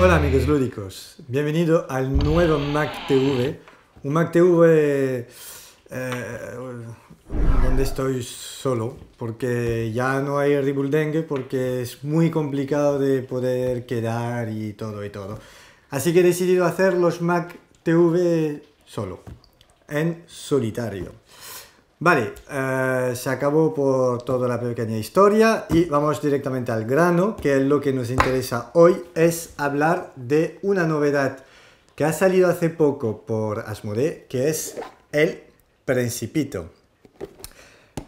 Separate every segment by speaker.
Speaker 1: Hola amigos lúdicos, bienvenido al nuevo Mac TV, un Mac TV eh, donde estoy solo, porque ya no hay Ribuldengue, porque es muy complicado de poder quedar y todo y todo. Así que he decidido hacer los Mac TV solo, en solitario. Vale, eh, se acabó por toda la pequeña historia y vamos directamente al grano, que es lo que nos interesa hoy, es hablar de una novedad que ha salido hace poco por Asmodee, que es El Principito.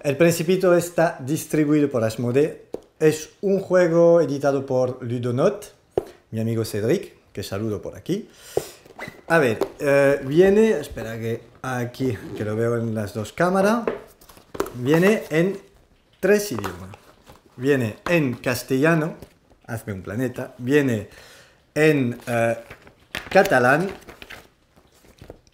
Speaker 1: El Principito está distribuido por Asmodee, es un juego editado por Ludonot, mi amigo Cedric, que saludo por aquí. A ver, eh, viene, espera que aquí, que lo veo en las dos cámaras, viene en tres idiomas. Viene en castellano, hazme un planeta, viene en eh, catalán,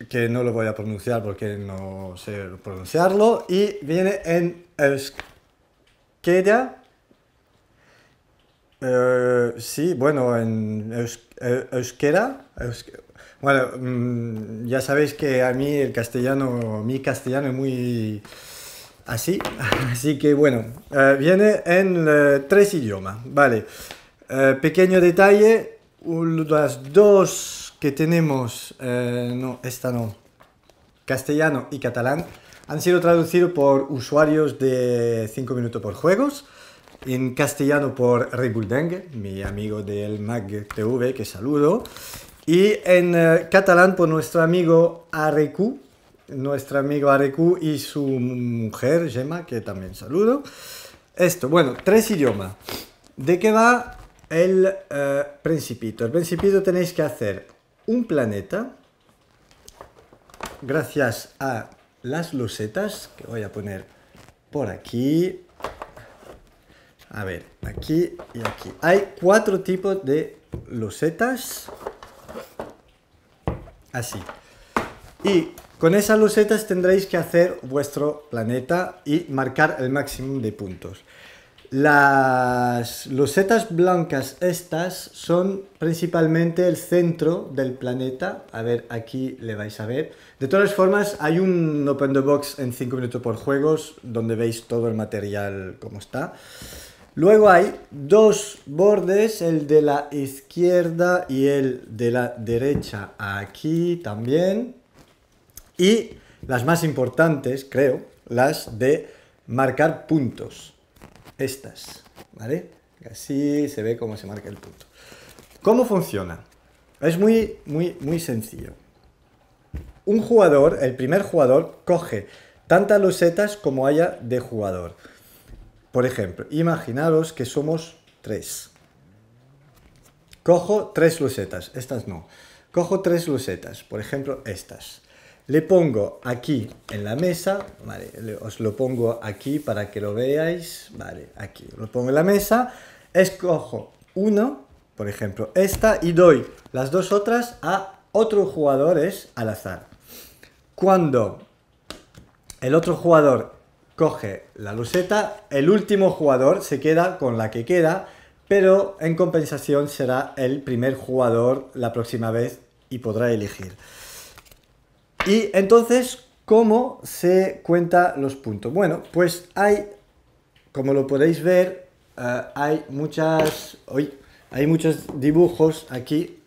Speaker 1: que no lo voy a pronunciar porque no sé pronunciarlo, y viene en euskera, eh, sí, bueno, en euskera, bueno, mm, ya sabéis que a mí el castellano, mi castellano es muy así. Así que bueno, eh, viene en eh, tres idiomas. Vale. pequeño detalle, las dos que tenemos, no, esta no, castellano y catalán, han sido traducidos por usuarios de 5 minutos por juegos en castellano por Rebuldeng, mi amigo del Mag TV, que saludo, y en eh, catalán por nuestro amigo Arecu, nuestro amigo Arecu y su mujer Gemma, que también saludo. Esto, bueno, tres idiomas. ¿De qué va el eh, Principito? El Principito tenéis que hacer un planeta, gracias a las losetas que voy a poner por aquí, a ver, aquí y aquí. Hay cuatro tipos de losetas. Así. Y con esas losetas tendréis que hacer vuestro planeta y marcar el máximo de puntos. Las losetas blancas estas son principalmente el centro del planeta. A ver, aquí le vais a ver. De todas formas, hay un Open the Box en 5 minutos por juegos donde veis todo el material como está. Luego hay dos bordes, el de la izquierda y el de la derecha aquí también. Y las más importantes, creo, las de marcar puntos. Estas, ¿vale? Así se ve cómo se marca el punto. ¿Cómo funciona? Es muy, muy, muy sencillo. Un jugador, el primer jugador, coge tantas losetas como haya de jugador. Por ejemplo, imaginaros que somos tres. Cojo tres lucetas, estas no. Cojo tres lucetas, por ejemplo, estas. Le pongo aquí en la mesa, vale, os lo pongo aquí para que lo veáis, vale, aquí, lo pongo en la mesa, escojo uno, por ejemplo, esta, y doy las dos otras a otros jugadores al azar. Cuando el otro jugador coge la luceta, el último jugador se queda con la que queda, pero en compensación será el primer jugador la próxima vez y podrá elegir. Y entonces, ¿cómo se cuentan los puntos? Bueno, pues hay, como lo podéis ver, eh, hay muchas... hay muchos dibujos aquí,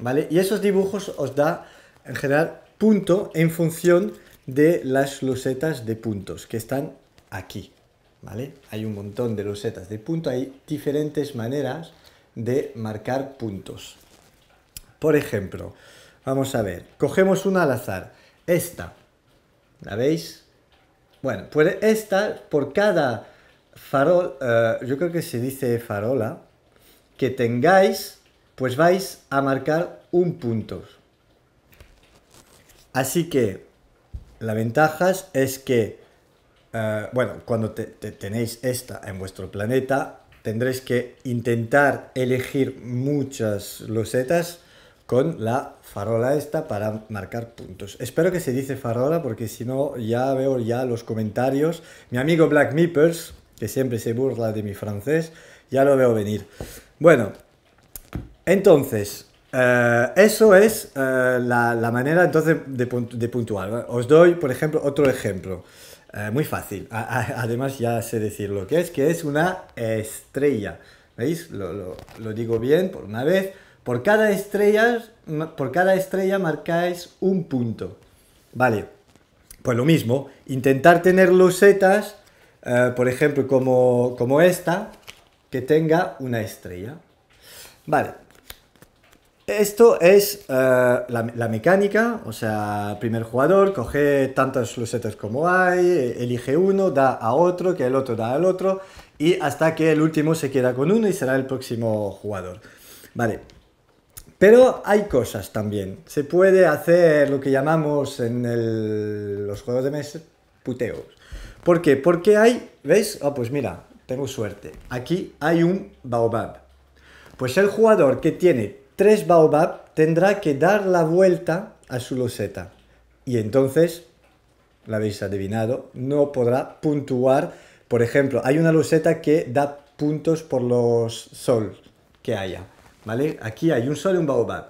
Speaker 1: ¿vale? Y esos dibujos os da, en general, punto en función de las losetas de puntos que están aquí, ¿vale? Hay un montón de losetas de puntos, hay diferentes maneras de marcar puntos. Por ejemplo, vamos a ver, cogemos una al azar, esta, ¿la veis? Bueno, pues esta, por cada farol, eh, yo creo que se dice farola, que tengáis, pues vais a marcar un punto. Así que la ventaja es que, eh, bueno, cuando tenéis esta en vuestro planeta, tendréis que intentar elegir muchas losetas con la farola esta para marcar puntos. Espero que se dice farola porque si no ya veo ya los comentarios. Mi amigo Black Meepers, que siempre se burla de mi francés, ya lo veo venir. Bueno, entonces, eh, eso es eh, la, manera entonces de, de, puntuar. Os doy, por ejemplo, otro ejemplo. Eh, muy fácil. además ya sé decir lo que es, que es una estrella. ¿Veis? Lo, digo bien por una vez. Por cada, estrella, por cada estrella marcáis un punto. Vale. Pues lo mismo, intentar tener losetas, por ejemplo, como, como esta, que tenga una estrella. Vale, esto es eh, la, mecánica, o sea, primer jugador coge tantos lucetas como hay, elige uno, da a otro, que el otro da al otro, y hasta que el último se queda con uno y será el próximo jugador. Vale. Pero hay cosas también. Se puede hacer lo que llamamos en los juegos de mesa puteos. ¿Por qué? Porque hay, ¿veis? Ah, pues mira, tengo suerte. Aquí hay un baobab. Pues el jugador que tiene tres baobab tendrá que dar la vuelta a su loseta. Y entonces, la habéis adivinado, no podrá puntuar. Por ejemplo, hay una loseta que da puntos por los sol que haya. ¿Vale? Aquí hay un sol y un baobab.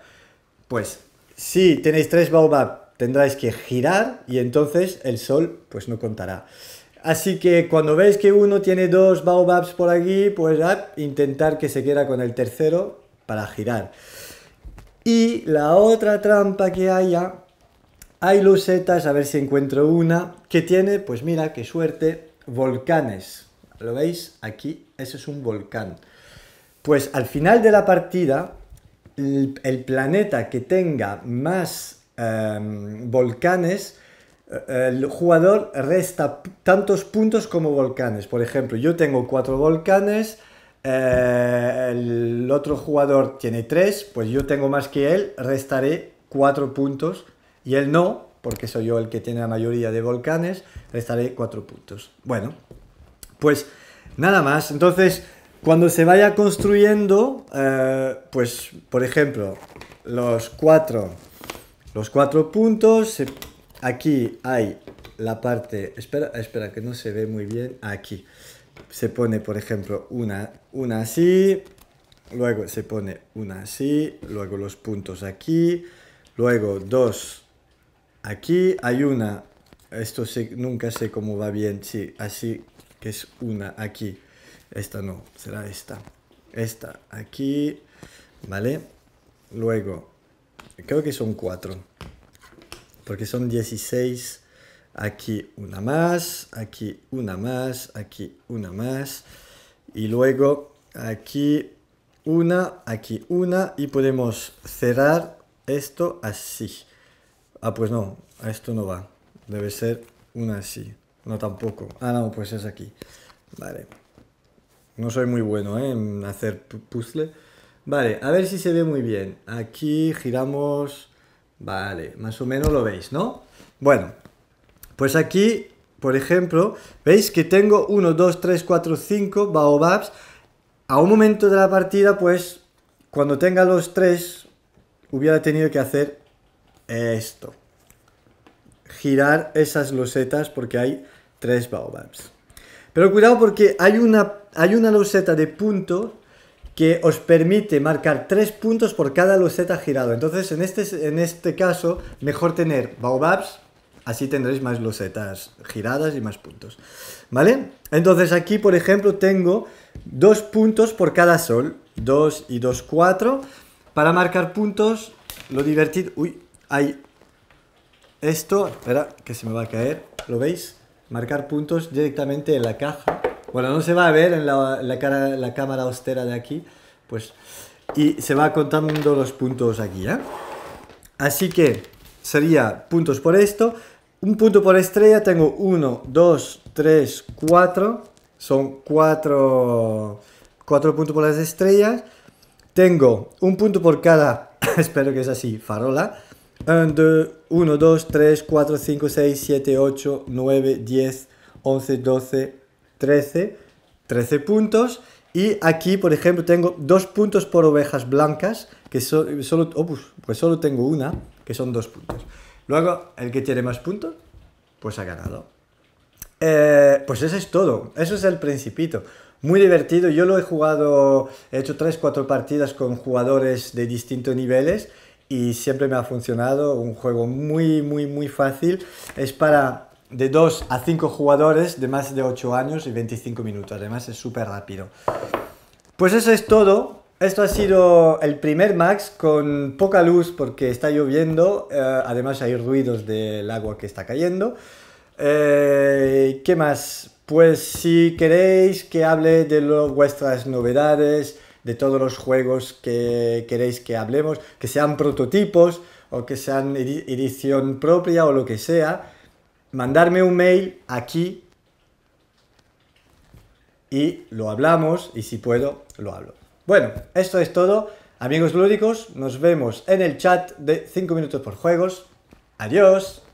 Speaker 1: Pues si tenéis tres baobab tendráis que girar y entonces el sol pues no contará. Así que cuando veis que uno tiene dos baobabs por aquí, pues ah, intentar que se quiera con el tercero para girar. Y la otra trampa que haya, hay lucetas, a ver si encuentro una, que tiene, pues mira, qué suerte, volcanes. ¿Lo veis? Aquí, ese es un volcán. Pues al final de la partida, el, planeta que tenga más em, volcanes, eh, el jugador resta tantos puntos como volcanes. Por ejemplo, yo tengo cuatro volcanes, eh, el otro jugador tiene 3, pues yo tengo más que él, restaré 4 puntos y él no, porque soy yo el que tiene la mayoría de volcanes, restaré 4 puntos. Bueno, pues nada más. Entonces, cuando se vaya construyendo, eh, pues por ejemplo, los 4 los cuatro puntos, aquí hay la parte, espera, espera que no se ve muy bien, aquí se pone, por ejemplo, una, una así, luego se pone una así, luego los puntos aquí, luego dos aquí, hay una, esto nunca sé cómo va bien, sí, así que es una aquí, esta no, será esta, esta aquí, ¿vale? Luego, creo que son cuatro, porque son 16 aquí una más, aquí una más, aquí una más, y luego aquí una, aquí una, y podemos cerrar esto así. Ah, pues no, a esto no va, debe ser una así, no tampoco. Ah, no, pues es aquí. Vale. No soy muy bueno ¿eh? en hacer puzzle. Vale, a ver si se ve muy bien. Aquí giramos... Vale, más o menos lo veis, ¿no? Bueno, pues aquí, por ejemplo, veis que tengo 1, 2, 3, 4, 5 baobabs. A un momento de la partida, pues, cuando tenga los 3, hubiera tenido que hacer esto. Girar esas losetas porque hay 3 baobabs. Pero cuidado porque hay una, hay una loseta de punto que os permite marcar 3 puntos por cada loseta girado. Entonces, en este, en este caso, mejor tener baobabs Así tendréis más losetas giradas y más puntos. ¿Vale? Entonces aquí, por ejemplo, tengo dos puntos por cada sol. 2 y 2, 4. Para marcar puntos, lo divertido... Uy, hay esto. Espera, que se me va a caer. ¿Lo veis? Marcar puntos directamente en la caja. Bueno, no se va a ver en la, cara, la cámara austera de aquí. Pues... Y se va contando los puntos aquí, ¿eh? Así que sería puntos por esto. Un punto por estrella tengo 1, 2, 3, 4. Son 4 cuatro puntos por las estrellas. Tengo un punto por cada, espero que es así, farola. 1, 2, 3, 4, 5, 6, 7, 8, 9, 10, 11, 12, 13. 13 puntos. Y aquí, por ejemplo, tengo dos puntos por ovejas blancas, que solo, pues solo tengo una, que son dos puntos. Luego, el que tiene más puntos, pues ha ganado. Eh, pues eso es todo, eso es el principito. Muy divertido, yo lo he jugado, he hecho 3-4 partidas con jugadores de distintos niveles y siempre me ha funcionado, un juego muy, muy, muy fácil. Es para de 2 a 5 jugadores de más de 8 años y 25 minutos. Además es súper rápido. Pues eso es todo. Esto ha sido el primer max con poca luz porque está lloviendo. Eh, además hay ruidos del agua que está cayendo. Eh, ¿Qué más? Pues si queréis que hable de vuestras novedades, de todos los juegos que queréis que hablemos, que sean prototipos o que sean edición propia o lo que sea, mandarme un mail aquí y lo hablamos y si puedo, lo hablo. Bueno, esto es todo. Amigos lúdicos, nos vemos en el chat de 5 minutos por juegos. Adiós.